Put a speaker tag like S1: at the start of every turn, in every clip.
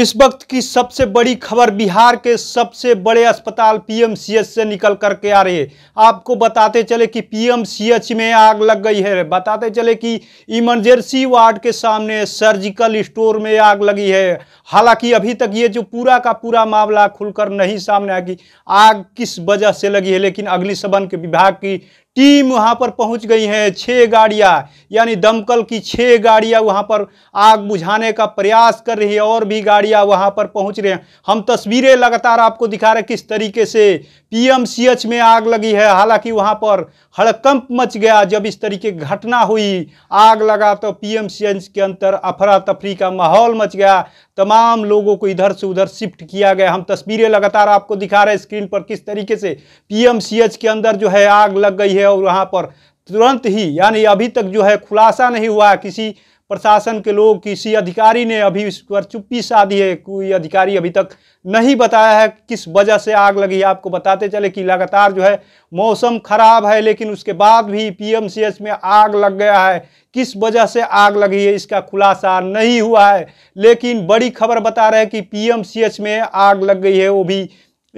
S1: इस वक्त की सबसे बड़ी खबर बिहार के सबसे बड़े अस्पताल पीएमसीएच से निकल करके आ रही है आपको बताते चले कि पीएमसीएच में आग लग गई है बताते चले कि इमरजेंसी वार्ड के सामने सर्जिकल स्टोर में आग लगी है हालांकि अभी तक ये जो पूरा का पूरा मामला खुलकर नहीं सामने आया कि आग किस वजह से लगी है लेकिन अग्निशमन के विभाग की टीम वहां पर पहुंच गई है छः गाड़ियां यानी दमकल की छः गाड़ियां वहां पर आग बुझाने का प्रयास कर रही है और भी गाड़ियां वहां पर पहुंच रहे हैं हम तस्वीरें लगातार आपको दिखा रहे हैं किस तरीके से पीएमसीएच में आग लगी है हालांकि वहां पर हड़कंप मच गया जब इस तरीके की घटना हुई आग लगा तो पीएमसीएच के अंतर अफरा तफरी का माहौल मच गया तमाम लोगों को इधर से उधर शिफ्ट किया गया हम तस्वीरें लगातार आपको दिखा रहे हैं स्क्रीन पर किस तरीके से पीएमसीएच के अंदर जो है आग लग गई है और वहाँ पर तुरंत ही यानी अभी तक जो है खुलासा नहीं हुआ किसी प्रशासन के लोग किसी अधिकारी ने अभी इस पर चुप्पी साधी है कोई अधिकारी अभी तक नहीं बताया है किस वजह से आग लगी आपको बताते चले कि लगातार जो है मौसम खराब है लेकिन उसके बाद भी पीएमसीएच में आग लग गया है किस वजह से आग लगी है इसका खुलासा नहीं हुआ है लेकिन बड़ी खबर बता रहे हैं कि पी में आग लग गई है वो भी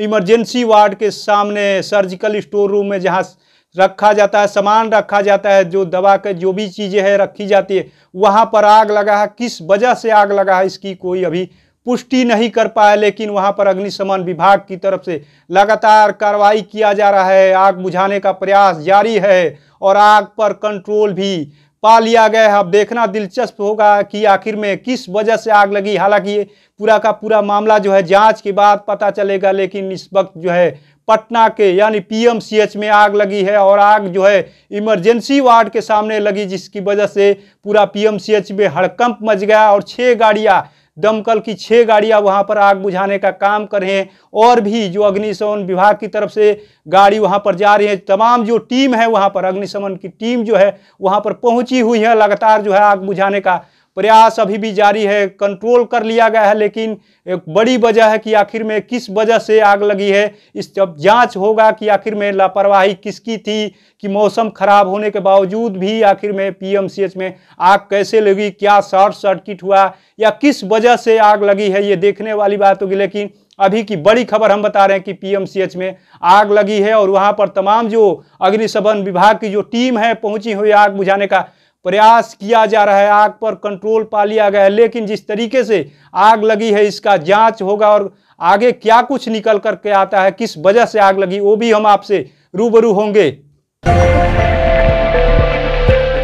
S1: इमरजेंसी वार्ड के सामने सर्जिकल स्टोर रूम में जहाँ रखा जाता है सामान रखा जाता है जो दवा के जो भी चीज़ें हैं रखी जाती है वहाँ पर आग लगा है किस वजह से आग लगा है इसकी कोई अभी पुष्टि नहीं कर पाया लेकिन वहाँ पर अग्निशमन विभाग की तरफ से लगातार कार्रवाई किया जा रहा है आग बुझाने का प्रयास जारी है और आग पर कंट्रोल भी पा लिया गया है अब देखना दिलचस्प होगा कि आखिर में किस वजह से आग लगी हालांकि पूरा का पूरा मामला जो है जांच के बाद पता चलेगा लेकिन इस वक्त जो है पटना के यानी पीएमसीएच में आग लगी है और आग जो है इमरजेंसी वार्ड के सामने लगी जिसकी वजह से पूरा पीएमसीएच में हड़कंप मच गया और छः गाड़ियाँ दमकल की छः गाड़ियाँ वहाँ पर आग बुझाने का काम करें और भी जो अग्निशमन विभाग की तरफ से गाड़ी वहाँ पर जा रही है तमाम जो टीम है वहाँ पर अग्निशमन की टीम जो है वहाँ पर पहुँची हुई है लगातार जो है आग बुझाने का प्रयास अभी भी जारी है कंट्रोल कर लिया गया है लेकिन एक बड़ी वजह है कि आखिर में किस वजह से आग लगी है इस जब जांच होगा कि आखिर में लापरवाही किसकी थी कि मौसम खराब होने के बावजूद भी आखिर में पीएमसीएच में आग कैसे लगी क्या शॉर्ट सर्किट हुआ या किस वजह से आग लगी है ये देखने वाली बात होगी लेकिन अभी की बड़ी खबर हम बता रहे हैं कि पीएमसीएच में आग लगी है और वहां पर तमाम जो अग्निशमन विभाग की जो टीम है पहुंची हुई आग बुझाने का प्रयास किया जा रहा है आग पर कंट्रोल पा लिया गया है लेकिन जिस तरीके से आग लगी है इसका जांच होगा और आगे क्या कुछ निकल करके आता है किस वजह से आग लगी वो भी हम आपसे रूबरू होंगे